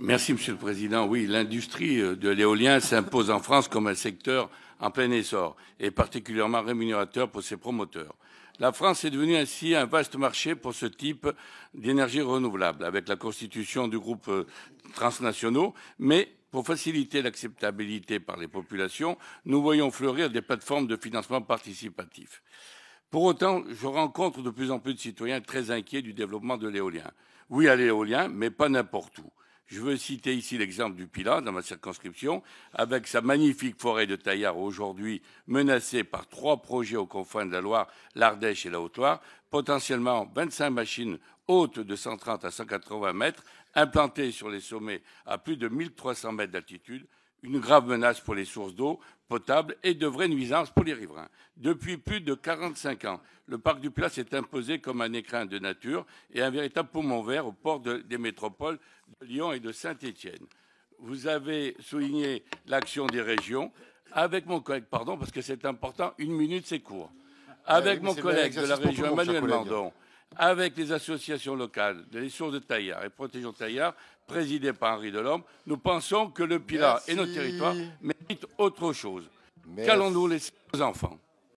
Merci, Monsieur le Président. Oui, l'industrie euh, de l'éolien s'impose en France comme un secteur en plein essor et particulièrement rémunérateur pour ses promoteurs. La France est devenue ainsi un vaste marché pour ce type d'énergie renouvelable, avec la constitution du groupe euh, transnationaux, mais pour faciliter l'acceptabilité par les populations, nous voyons fleurir des plateformes de financement participatif. Pour autant, je rencontre de plus en plus de citoyens très inquiets du développement de l'éolien. Oui à l'éolien, mais pas n'importe où. Je veux citer ici l'exemple du Pilat, dans ma circonscription, avec sa magnifique forêt de Taillard aujourd'hui menacée par trois projets aux confins de la Loire, l'Ardèche et la Haute-Loire, potentiellement 25 machines hautes de 130 à 180 mètres, implantées sur les sommets à plus de 1300 mètres d'altitude, une grave menace pour les sources d'eau potable et de vraies nuisances pour les riverains. Depuis plus de 45 ans, le parc du Place s'est imposé comme un écrin de nature et un véritable poumon vert au port des métropoles de Lyon et de Saint-Étienne. Vous avez souligné l'action des régions. Avec mon collègue, pardon, parce que c'est important, une minute c'est court. Avec mon collègue de la région, Emmanuel Mandon, avec les associations locales, les sources de Taillard et Protégeons Taillard, présidées par Henri Delorme, nous pensons que le Pilat et nos territoires méritent autre chose. Qu'allons-nous laisser aux enfants